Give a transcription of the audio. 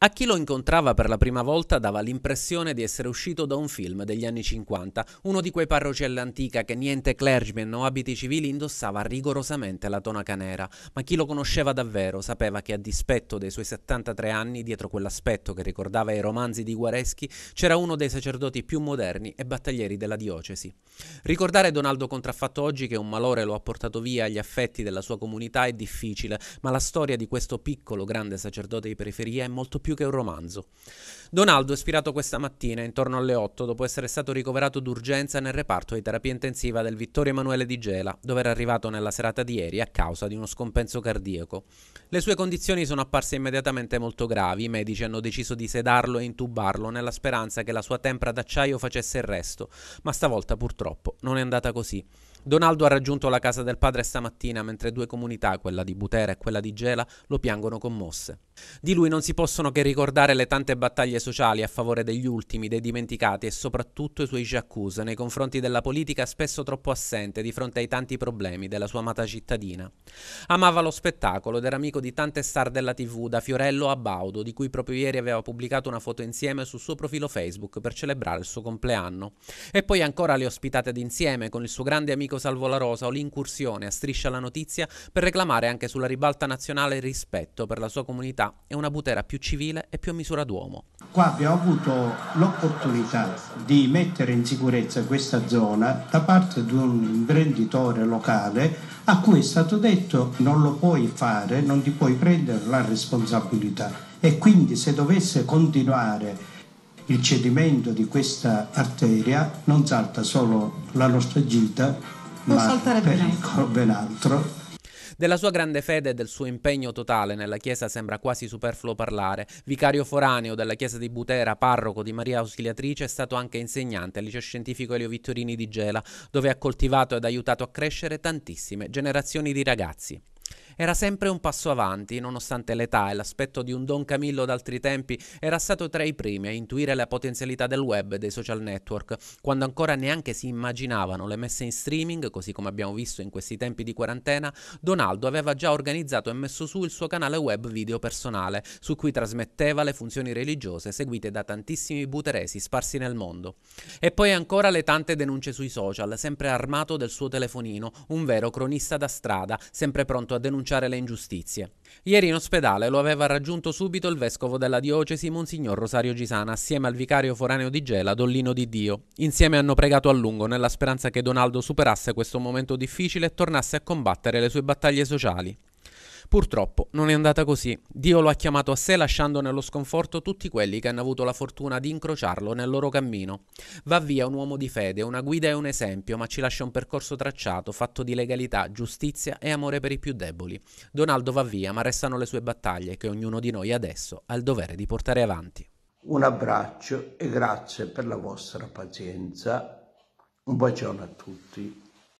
A chi lo incontrava per la prima volta dava l'impressione di essere uscito da un film degli anni 50, uno di quei parroci all'antica che niente clergyman o abiti civili indossava rigorosamente la tonaca nera, ma chi lo conosceva davvero sapeva che a dispetto dei suoi 73 anni, dietro quell'aspetto che ricordava i romanzi di Guareschi, c'era uno dei sacerdoti più moderni e battaglieri della diocesi. Ricordare Donaldo contraffatto oggi che un malore lo ha portato via agli affetti della sua comunità è difficile, ma la storia di questo piccolo grande sacerdote di periferia è molto più più che un romanzo. Donaldo è spirato questa mattina, intorno alle 8, dopo essere stato ricoverato d'urgenza nel reparto di terapia intensiva del Vittorio Emanuele di Gela, dove era arrivato nella serata di ieri a causa di uno scompenso cardiaco. Le sue condizioni sono apparse immediatamente molto gravi, i medici hanno deciso di sedarlo e intubarlo nella speranza che la sua tempra d'acciaio facesse il resto, ma stavolta purtroppo non è andata così. Donaldo ha raggiunto la casa del padre stamattina mentre due comunità, quella di Butera e quella di Gela, lo piangono commosse. Di lui non si possono che ricordare le tante battaglie sociali a favore degli ultimi, dei dimenticati e soprattutto i suoi j'accuse nei confronti della politica spesso troppo assente di fronte ai tanti problemi della sua amata cittadina. Amava lo spettacolo ed era amico di tante star della TV, da Fiorello a Baudo, di cui proprio ieri aveva pubblicato una foto insieme sul suo profilo Facebook per celebrare il suo compleanno. E poi ancora le ospitate d'insieme con il suo grande amico Salvo La Rosa o l'incursione a Striscia la Notizia per reclamare anche sulla ribalta nazionale il rispetto per la sua comunità è una Butera più civile e più a misura d'uomo. Qua abbiamo avuto l'opportunità di mettere in sicurezza questa zona da parte di un imprenditore locale a cui è stato detto non lo puoi fare, non ti puoi prendere la responsabilità e quindi se dovesse continuare il cedimento di questa arteria non salta solo la nostra gita, Può ma ben altro. ben altro della sua grande fede e del suo impegno totale nella Chiesa sembra quasi superfluo parlare. Vicario foraneo della Chiesa di Butera, parroco di Maria Ausiliatrice, è stato anche insegnante al liceo scientifico Elio Vittorini di Gela, dove ha coltivato ed aiutato a crescere tantissime generazioni di ragazzi era sempre un passo avanti, nonostante l'età e l'aspetto di un Don Camillo d'altri tempi, era stato tra i primi a intuire la potenzialità del web e dei social network, quando ancora neanche si immaginavano le messe in streaming, così come abbiamo visto in questi tempi di quarantena, Donaldo aveva già organizzato e messo su il suo canale web video personale, su cui trasmetteva le funzioni religiose seguite da tantissimi buteresi sparsi nel mondo. E poi ancora le tante denunce sui social, sempre armato del suo telefonino, un vero cronista da strada, sempre pronto a denunciare denunciare le ingiustizie. Ieri in ospedale lo aveva raggiunto subito il vescovo della diocesi, Monsignor Rosario Gisana, assieme al vicario foraneo di Gela, Dollino Di Dio. Insieme hanno pregato a lungo nella speranza che Donaldo superasse questo momento difficile e tornasse a combattere le sue battaglie sociali. Purtroppo non è andata così. Dio lo ha chiamato a sé lasciando nello sconforto tutti quelli che hanno avuto la fortuna di incrociarlo nel loro cammino. Va via un uomo di fede, una guida e un esempio, ma ci lascia un percorso tracciato, fatto di legalità, giustizia e amore per i più deboli. Donaldo va via, ma restano le sue battaglie che ognuno di noi adesso ha il dovere di portare avanti. Un abbraccio e grazie per la vostra pazienza. Un bacione a tutti.